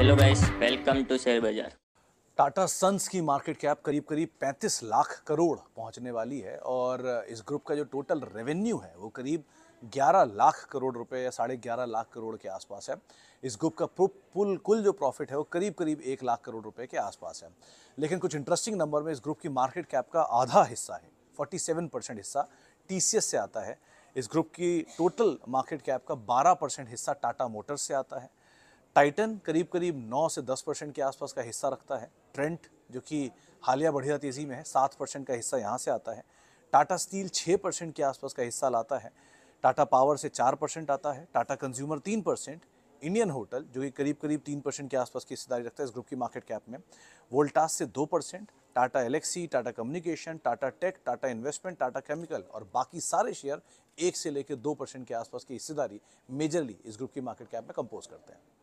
hello guys welcome to share बाजार Tata Sons की market cap करीब करीब 35 लाख करोड़ पहुंचने वाली है और इस ग्रुप का जो टोटल रेवेन्यू है वो करीब 11 लाख करोड़ रुपए या साढ़े ग्यारह लाख करोड़ के आसपास है इस ग्रुप का पुल कुल जो प्रॉफिट है वो करीब करीब एक लाख करोड़ रुपए के आसपास है लेकिन कुछ इंटरेस्टिंग नंबर में इस ग्रुप की मार्केट कैप का आधा हिस्सा है 47 परसेंट हिस्सा टी से आता है इस ग्रुप की टोटल मार्केट कैप का 12 परसेंट हिस्सा टाटा मोटर्स से आता है टाइटन करीब करीब 9 से 10 परसेंट के आसपास का हिस्सा रखता है ट्रेंट जो कि हालिया बढ़िया तेज़ी में है सात परसेंट का हिस्सा यहाँ से आता है टाटा स्टील छः परसेंट के आसपास का हिस्सा लाता है टाटा पावर से चार परसेंट आता है टाटा कंज्यूमर तीन परसेंट इंडियन होटल जो कि करीब करीब तीन परसेंट के आसपास की हिस्सेदारी रखता है इस ग्रुप की मार्केट कैप में वोल्टास से दो percent Tata Elxsi Tata communication Tata tech Tata investment Tata chemical और बाकी सारे शेयर एक से लेकर दो परसेंट के आसपास की हिस्सेदारी मेजरली इस ग्रुप की मार्केट कैप में कंपोज करते हैं